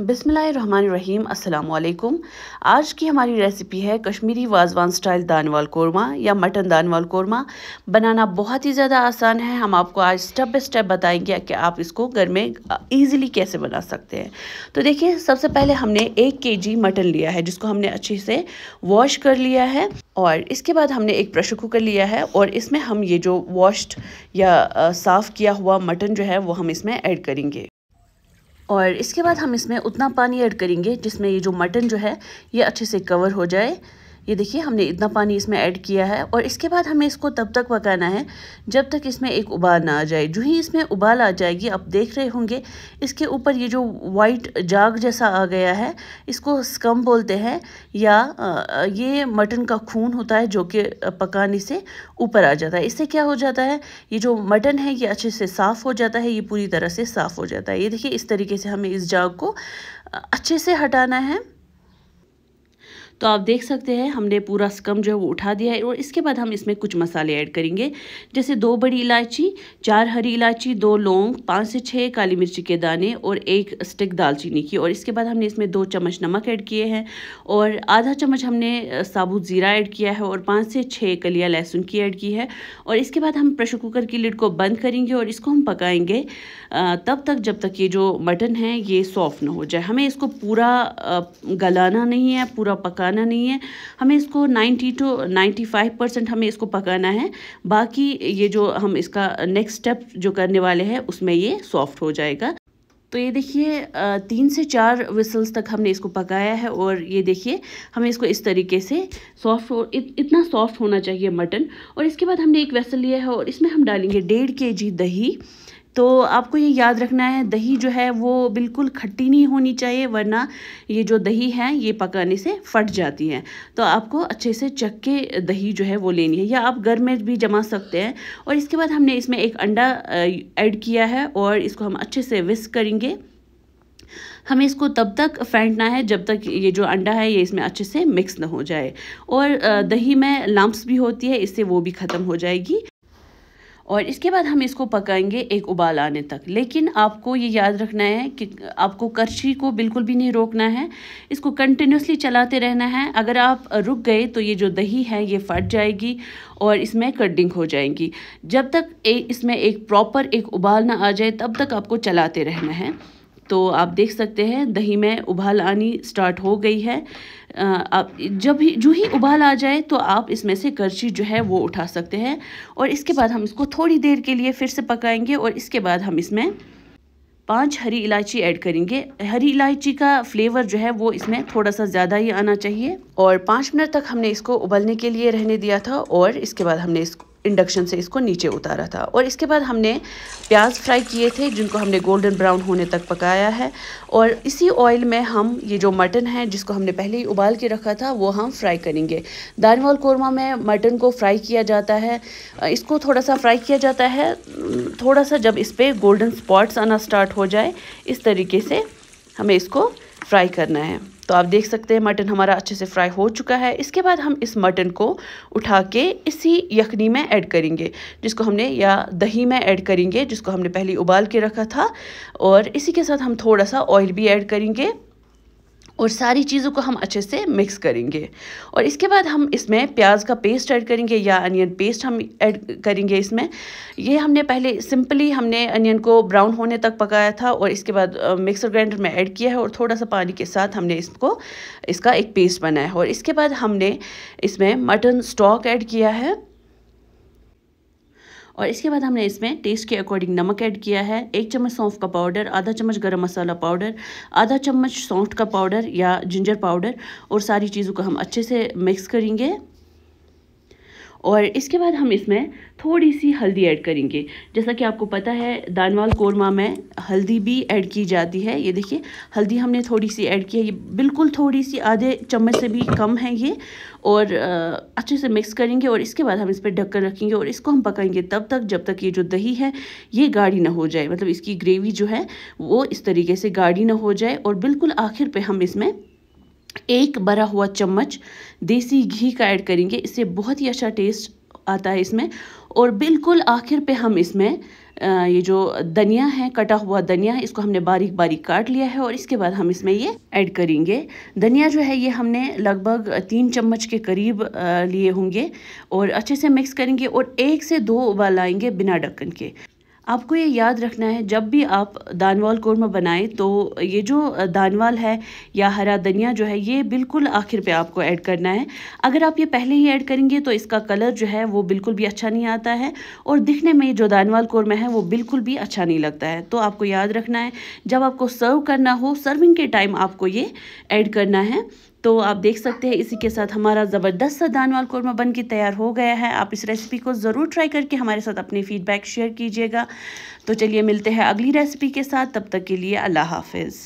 बिसमीम अल्लाम आज की हमारी रेसिपी है कश्मीरी वाजवान स्टाइल दानवाल कोरमा या मटन दानवाल कोरमा बनाना बहुत ही ज़्यादा आसान है हम आपको आज स्टेप बाई स्टेप बताएंगे कि आप इसको घर में इजीली कैसे बना सकते हैं तो देखिए सबसे पहले हमने एक केजी मटन लिया है जिसको हमने अच्छे से वॉश कर लिया है और इसके बाद हमने एक प्रेशर कुकर लिया है और इसमें हम ये जो वॉश्ड या साफ़ किया हुआ मटन जो है वो हम इसमें ऐड करेंगे और इसके बाद हम इसमें उतना पानी ऐड करेंगे जिसमें ये जो मटन जो है ये अच्छे से कवर हो जाए ये देखिए हमने इतना पानी इसमें ऐड किया है और इसके बाद हमें इसको तब तक पकाना है जब तक इसमें एक उबाल ना आ जाए जो ही इसमें उबाल आ जाएगी आप देख रहे होंगे इसके ऊपर ये जो वाइट जाग जैसा आ गया है इसको स्कम बोलते हैं या ये मटन का खून होता है जो कि पकाने से ऊपर आ जाता है इससे क्या हो जाता है ये जो मटन है ये अच्छे से साफ़ हो जाता है ये पूरी तरह से साफ़ हो जाता है ये देखिए इस तरीके से हमें इस जाग को अच्छे से हटाना है तो आप देख सकते हैं हमने पूरा स्कम जो है वो उठा दिया है और इसके बाद हम इसमें कुछ मसाले ऐड करेंगे जैसे दो बड़ी इलायची चार हरी इलायची दो लौंग पाँच से छः काली मिर्ची के दाने और एक स्टिक दालचीनी की और इसके बाद हमने इसमें दो चम्मच नमक ऐड किए हैं और आधा चम्मच हमने साबुत ज़ीरा ऐड किया है और पाँच से छः कलिया लहसुन की ऐड की है और इसके बाद हम प्रेशर कुकर की लिड को बंद करेंगे और इसको हम पकाएंगे तब तक जब तक ये जो मटन है ये सॉफ्ट ना हो जाए हमें इसको पूरा गलाना नहीं है पूरा पका पकाना नहीं है हमें इसको 90 टू 95 परसेंट हमें इसको पकाना है बाकी ये जो हम इसका नेक्स्ट स्टेप जो करने वाले हैं उसमें ये सॉफ्ट हो जाएगा तो ये देखिए तीन से चार विसल्स तक हमने इसको पकाया है और ये देखिए हमें इसको इस तरीके से सॉफ्ट और इत, इतना सॉफ्ट होना चाहिए मटन और इसके बाद हमने एक वेसल लिया है और इसमें हम डालेंगे डेढ़ के जी दही तो आपको ये याद रखना है दही जो है वो बिल्कुल खट्टी नहीं होनी चाहिए वरना ये जो दही है ये पकाने से फट जाती है तो आपको अच्छे से चक के दही जो है वो लेनी है या आप घर में भी जमा सकते हैं और इसके बाद हमने इसमें एक अंडा ऐड किया है और इसको हम अच्छे से विस्क करेंगे हमें इसको तब तक फेंटना है जब तक ये जो अंडा है ये इसमें अच्छे से मिक्स ना हो जाए और दही में लम्ब्स भी होती है इससे वो भी ख़त्म हो जाएगी और इसके बाद हम इसको पकाएंगे एक उबाल आने तक लेकिन आपको ये याद रखना है कि आपको करछी को बिल्कुल भी नहीं रोकना है इसको कंटिन्यूसली चलाते रहना है अगर आप रुक गए तो ये जो दही है ये फट जाएगी और इसमें कडिंग हो जाएंगी जब तक ए, इसमें एक प्रॉपर एक उबाल ना आ जाए तब तक आपको चलाते रहना है तो आप देख सकते हैं दही में उबाल आनी स्टार्ट हो गई है आप जब ही जो ही उबाल आ जाए तो आप इसमें से करछी जो है वो उठा सकते हैं और इसके बाद हम इसको थोड़ी देर के लिए फिर से पकाएंगे और इसके बाद हम इसमें पांच हरी इलायची ऐड करेंगे हरी इलायची का फ्लेवर जो है वो इसमें थोड़ा सा ज़्यादा ही आना चाहिए और पाँच मिनट तक हमने इसको उबलने के लिए रहने दिया था और इसके बाद हमने इसको इंडक्शन से इसको नीचे उतारा था और इसके बाद हमने प्याज फ्राई किए थे जिनको हमने गोल्डन ब्राउन होने तक पकाया है और इसी ऑयल में हम ये जो मटन है जिसको हमने पहले ही उबाल के रखा था वो हम फ्राई करेंगे दानवाल कोरमा में मटन को फ्राई किया जाता है इसको थोड़ा सा फ्राई किया जाता है थोड़ा सा जब इस पर गोल्डन स्पॉट्स आना स्टार्ट हो जाए इस तरीके से हमें इसको फ्राई करना है तो आप देख सकते हैं मटन हमारा अच्छे से फ्राई हो चुका है इसके बाद हम इस मटन को उठा के इसी यखनी में ऐड करेंगे जिसको हमने या दही में ऐड करेंगे जिसको हमने पहले उबाल के रखा था और इसी के साथ हम थोड़ा सा ऑयल भी ऐड करेंगे और सारी चीज़ों को हम अच्छे से मिक्स करेंगे और इसके बाद हम इसमें प्याज का पेस्ट ऐड करेंगे या अनियन पेस्ट हम ऐड करेंगे इसमें ये हमने पहले सिंपली हमने अनियन को ब्राउन होने तक पकाया था और इसके बाद मिक्सर ग्राइंडर में ऐड किया है और थोड़ा सा पानी के साथ हमने इसको इसका एक पेस्ट बनाया है और इसके बाद हमने इसमें मटन स्टॉक ऐड किया है और इसके बाद हमने इसमें टेस्ट के अकॉर्डिंग नमक ऐड किया है एक चम्मच सौंफ का पाउडर आधा चम्मच गरम मसाला पाउडर आधा चम्मच सौंठ का पाउडर या जिंजर पाउडर और सारी चीज़ों को हम अच्छे से मिक्स करेंगे और इसके बाद हम इसमें थोड़ी सी हल्दी ऐड करेंगे जैसा कि आपको पता है दानवाल कोरमा में हल्दी भी ऐड की जाती है ये देखिए हल्दी हमने थोड़ी सी ऐड की है ये बिल्कुल थोड़ी सी आधे चम्मच से भी कम है ये और अच्छे से मिक्स करेंगे और इसके बाद हम इस पर ढककर रखेंगे और इसको हम पकाएंगे तब तक जब तक ये जो दही है ये गाढ़ी ना हो जाए मतलब इसकी ग्रेवी जो है वो इस तरीके से गाढ़ी ना हो जाए और बिल्कुल आखिर पर हम इसमें एक भरा हुआ चम्मच देसी घी का ऐड करेंगे इससे बहुत ही अच्छा टेस्ट आता है इसमें और बिल्कुल आखिर पे हम इसमें ये जो धनिया है कटा हुआ धनिया है इसको हमने बारीक बारीक काट लिया है और इसके बाद हम इसमें ये ऐड करेंगे धनिया जो है ये हमने लगभग तीन चम्मच के करीब लिए होंगे और अच्छे से मिक्स करेंगे और एक से दो उबाल आएंगे बिना ढक्कन के आपको ये याद रखना है जब भी आप दानवाल कौरमा बनाएं तो ये जो दानवाल है या हरा धनिया जो है ये बिल्कुल आखिर पे आपको ऐड करना है अगर आप ये पहले ही ऐड करेंगे तो इसका कलर जो है वो बिल्कुल भी अच्छा नहीं आता है और दिखने में जो दानवाल कौरमा है वो बिल्कुल भी अच्छा नहीं लगता है तो आपको याद रखना है जब आपको सर्व करना हो सर्विंग के टाइम आपको ये ऐड करना है तो आप देख सकते हैं इसी के साथ हमारा ज़बरदस्त सा दानवाल कौरमा बन के तैयार हो गया है आप इस रेसिपी को ज़रूर ट्राई करके हमारे साथ अपने फ़ीडबैक शेयर कीजिएगा तो चलिए मिलते हैं अगली रेसिपी के साथ तब तक के लिए अल्लाह हाफिज़